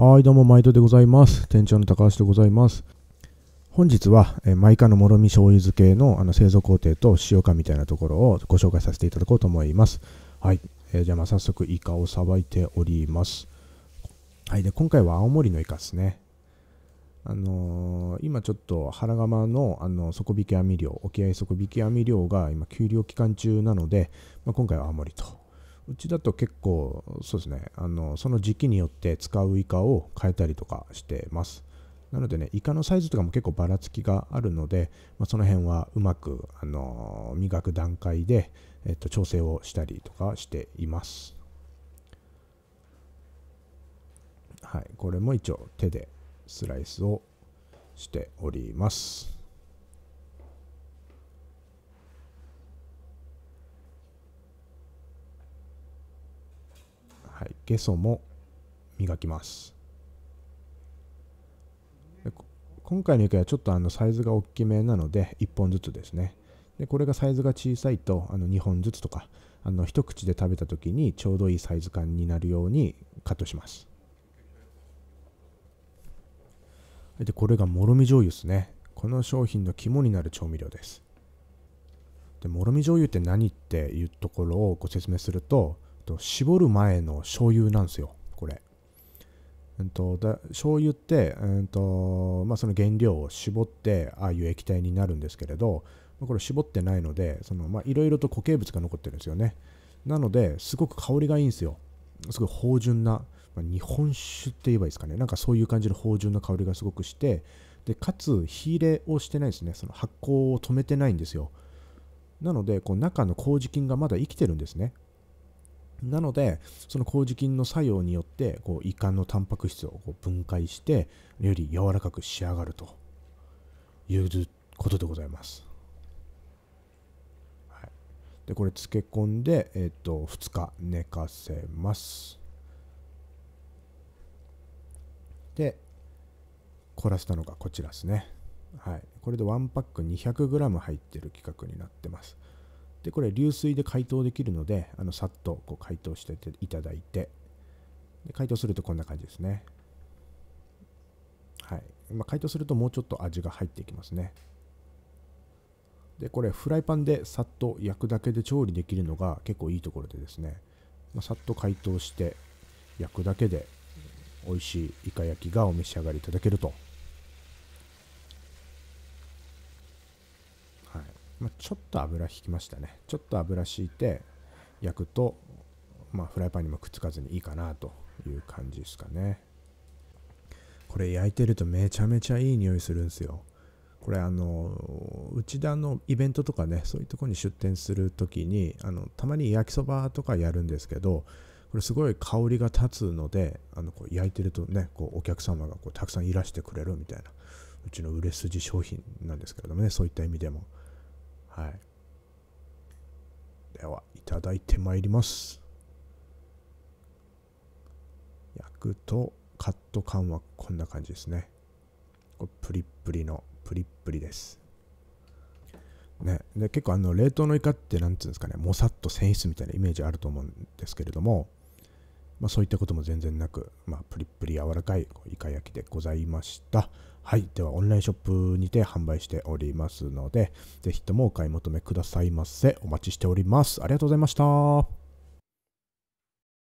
はい、どうも、毎度でございます。店長の高橋でございます。本日は、えー、マイカのもろみ醤油漬けのあの製造工程と塩化みたいなところをご紹介させていただこうと思います。はい、えー、じゃあまあ早速、イカをさばいております。はい、で、今回は青森のイカですね。あのー、今ちょっと原釜のあの底引き網漁、沖合底引き網漁が今給料期間中なので、まあ、今回は青森とうちだと結構そうですねあのその時期によって使うイカを変えたりとかしてますなのでねイカのサイズとかも結構ばらつきがあるので、まあ、その辺はうまくあの磨く段階で、えっと、調整をしたりとかしていますはいこれも一応手でスライスをしておりますゲソも磨きます今回の雪はちょっとあのサイズが大きめなので1本ずつですねでこれがサイズが小さいとあの2本ずつとかあの一口で食べたときにちょうどいいサイズ感になるようにカットしますでこれがもろみ醤油ですねこの商品の肝になる調味料ですでもろみ醤油って何っていうところをご説明するとと、絞る前の醤油なんですよ、これ。うん、と、だ醤油って、うんとまあ、その原料を絞ってああいう液体になるんですけれどこれ絞ってないのでいろいろと固形物が残ってるんですよねなのですごく香りがいいんですよすごい芳醇な、まあ、日本酒って言えばいいですかねなんかそういう感じの芳醇な香りがすごくしてでかつ火入れをしてないですねその発酵を止めてないんですよなのでこう中の麹菌がまだ生きてるんですねなので、その麹菌の作用によって、こう胃管のタンパク質をこう分解して、より柔らかく仕上がるということでございます。はい、でこれ漬け込んで、えっ、ー、と2日寝かせます。で、凝らしたのがこちらですね。はい、これで1パック 200g 入ってる規格になってます。でこれ流水で解凍できるのであのさっとこう解凍していただいてで解凍するとこんな感じですねはいまあ、解凍するともうちょっと味が入っていきますねでこれフライパンでさっと焼くだけで調理できるのが結構いいところでですね、まあ、さっと解凍して焼くだけで美味しいイカ焼きがお召し上がりいただけるとまあ、ちょっと油引きましたねちょっと油敷いて焼くと、まあ、フライパンにもくっつかずにいいかなという感じですかねこれ焼いてるとめちゃめちゃいい匂いするんですよこれあの内田のイベントとかねそういうとこに出店する時にあのたまに焼きそばとかやるんですけどこれすごい香りが立つのであのこう焼いてるとねこうお客様がこうたくさんいらしてくれるみたいなうちの売れ筋商品なんですけれどもねそういった意味でもはい。では、いただいてまいります。焼くとカット感はこんな感じですね。これプリップリの、プリップリです。ね、で結構あの冷凍のイカって何て言うんですかねもさっと繊維質みたいなイメージあると思うんですけれどもまあ、そういったことも全然なく、まあ、プリップリ柔らかいイカ焼きでございました。はい。では、オンラインショップにて販売しておりますので、ぜひともお買い求めくださいませ。お待ちしております。ありがとうございました。